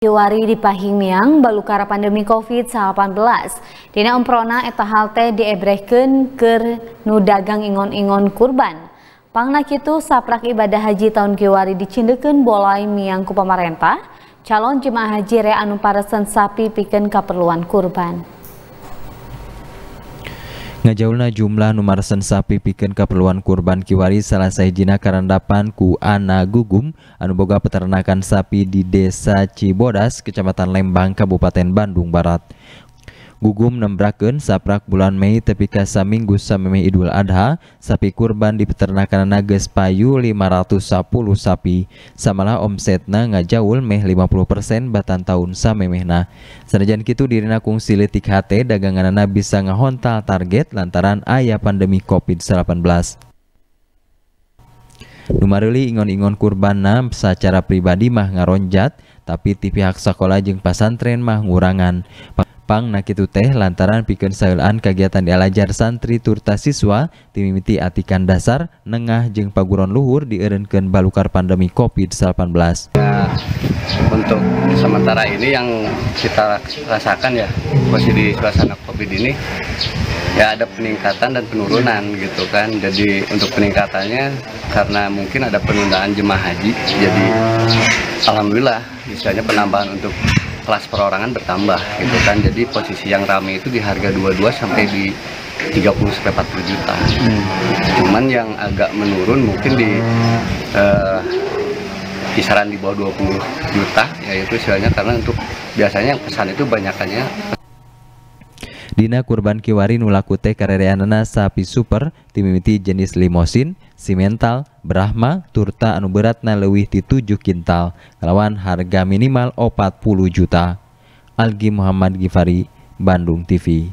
Diwari di Pahingmiang, balukara pandemi COVID-19. Dina umprona eta halte diebrehkeun ker nu dagang ingon-ingon kurban. Pangnak itu saprak ibadah haji tahun kiwari dicindeken bolai miang ku pemerintah. calon jemaah haji re anu sapi piken keperluan kurban ngajaulna jumlah numarsen sapi piken keperluan kurban kiwari salah sayjina karandapan ku ana gugum anu boga peternakan sapi di desa Cibodas kecamatan Lembang Kabupaten Bandung Barat gugum nembrakeun saprak bulan Mei Minggu minggu samimi Idul Adha sapi kurban di peternakan Nages Payu 510 sapi samalah omsetna ngajaul meh 50% batan tahun samimihna sanajan kitu dirina kungsi letik hati daganganana bisa ngahontal target lantaran ayah pandemi COVID-19 Numarili ingon-ingon kurban nam secara pribadi mah ngaronjat tapi ti pihak sekolah jeng pasantren mah ngurangan. Pang nakitu teh lantaran bikin sayulan kegiatan dialajar santri turta siswa timimiti atikan dasar, nengah jeng paguron luhur erenken balukar pandemi Covid-19. Nah, ya, untuk sementara ini yang kita rasakan ya masih di suasana Covid ini ya ada peningkatan dan penurunan gitu kan. Jadi untuk peningkatannya karena mungkin ada penundaan jemaah haji jadi alhamdulillah misalnya penambahan untuk kelas perorangan bertambah gitu kan jadi posisi yang rame itu di harga 22 sampai di 30 sampai 40 juta hmm. cuman yang agak menurun mungkin di uh, kisaran di bawah 20 juta yaitu istilahnya karena untuk biasanya yang pesan itu banyakannya Dina kurban kiwari nulakute karereanana sapi super timimiti jenis limosin simental, Brahma, turta anu beratna di tujuh 7 kintal lawan harga minimal 40 juta. Algi Muhammad Gifari, Bandung TV.